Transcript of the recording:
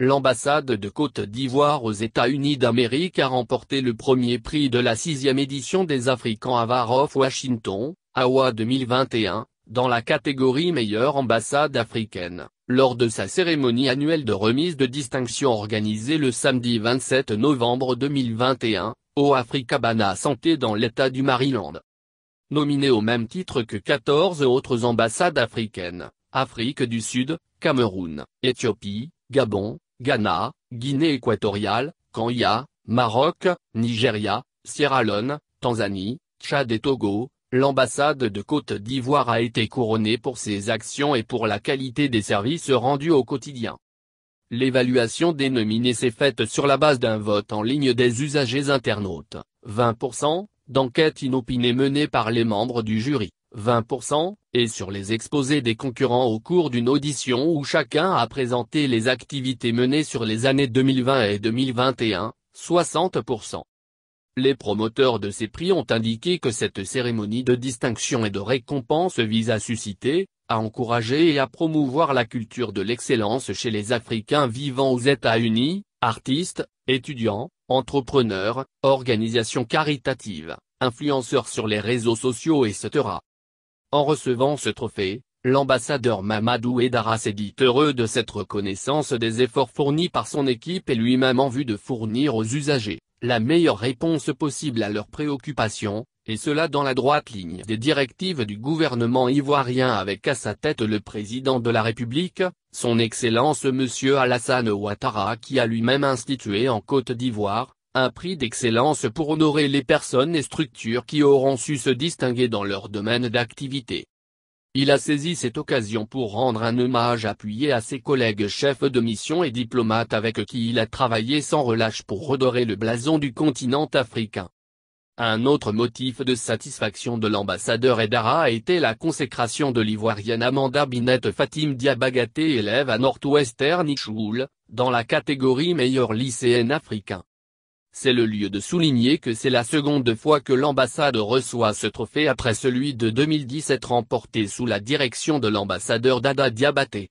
L'ambassade de Côte d'Ivoire aux États-Unis d'Amérique a remporté le premier prix de la sixième édition des Africains Avar of Washington, AWA 2021, dans la catégorie meilleure ambassade africaine, lors de sa cérémonie annuelle de remise de distinction organisée le samedi 27 novembre 2021, au Bana Santé dans l'État du Maryland. Nominée au même titre que 14 autres ambassades africaines, Afrique du Sud, Cameroun, Éthiopie, Gabon, Ghana, Guinée équatoriale, Kenya, Maroc, Nigeria, Sierra Leone, Tanzanie, Tchad et Togo, l'ambassade de Côte d'Ivoire a été couronnée pour ses actions et pour la qualité des services rendus au quotidien. L'évaluation dénominée s'est faite sur la base d'un vote en ligne des usagers internautes, 20%, d'enquête inopinée menée par les membres du jury. 20%, et sur les exposés des concurrents au cours d'une audition où chacun a présenté les activités menées sur les années 2020 et 2021, 60%. Les promoteurs de ces prix ont indiqué que cette cérémonie de distinction et de récompense vise à susciter, à encourager et à promouvoir la culture de l'excellence chez les Africains vivant aux États-Unis, artistes, étudiants, entrepreneurs, organisations caritatives, influenceurs sur les réseaux sociaux etc. En recevant ce trophée, l'ambassadeur Mamadou Edara s'est dit heureux de cette reconnaissance des efforts fournis par son équipe et lui-même en vue de fournir aux usagers la meilleure réponse possible à leurs préoccupations, et cela dans la droite ligne des directives du gouvernement ivoirien avec à sa tête le président de la République, son Excellence Monsieur Alassane Ouattara qui a lui-même institué en Côte d'Ivoire, un prix d'excellence pour honorer les personnes et structures qui auront su se distinguer dans leur domaine d'activité. Il a saisi cette occasion pour rendre un hommage appuyé à ses collègues chefs de mission et diplomates avec qui il a travaillé sans relâche pour redorer le blason du continent africain. Un autre motif de satisfaction de l'ambassadeur Edara a été la consécration de l'ivoirienne Amanda Binette Fatim Diabagaté élève à Northwestern School, dans la catégorie meilleur lycéenne africain c'est le lieu de souligner que c'est la seconde fois que l'ambassade reçoit ce trophée après celui de 2017 remporté sous la direction de l'ambassadeur Dada Diabaté.